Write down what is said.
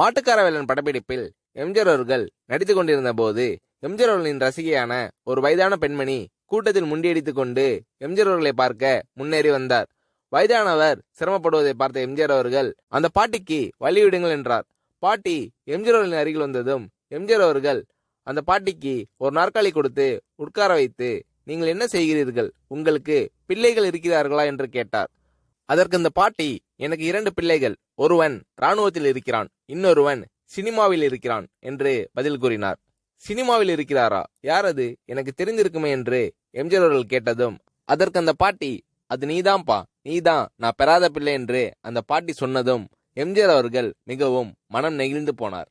மாட்டுக்கார வேலன் படப்பிடிப்பில் எம்ஜிஆர் அவர்கள் நடித்துக் கொண்டிருந்த போது எம்ஜிஆர் அவர்களின் ரசிகையான ஒரு வயதான பெண்மணி கூட்டத்தில் முண்டியடித்துக் கொண்டு எம்ஜிஆர் அவர்களை பார்க்க முன்னேறி வந்தார் வயதானவர் சிரமப்படுவதை பார்த்த எம்ஜிஆர் அவர்கள் அந்த பாட்டிக்கு வழிவிடுங்கள் என்றார் பாட்டி எம்ஜிஆர் அவர்களின் அருகில் வந்ததும் எம்ஜிஆர் அவர்கள் அந்த பாட்டிக்கு ஒரு நாற்காலி கொடுத்து உட்கார வைத்து நீங்கள் என்ன செய்கிறீர்கள் உங்களுக்கு பிள்ளைகள் இருக்கிறார்களா என்று கேட்டார் அதற்கு இந்த பாட்டி எனக்கு இரண்டு பிள்ளைகள் ஒருவன் இராணுவத்தில் இருக்கிறான் இன்னொருவன் சினிமாவில் இருக்கிறான் என்று பதில் கூறினார் சினிமாவில் இருக்கிறாரா யார் அது எனக்கு தெரிஞ்சிருக்குமே என்று எம்ஜிஆர் அவர்கள் கேட்டதும் அதற்கு அந்த பாட்டி அது நீதான்ப்பா நீதான் நான் பெறாத பிள்ளை என்று அந்த பாட்டி சொன்னதும் எம்ஜிஆர் அவர்கள் மிகவும் மனம் நெகிழ்ந்து போனார்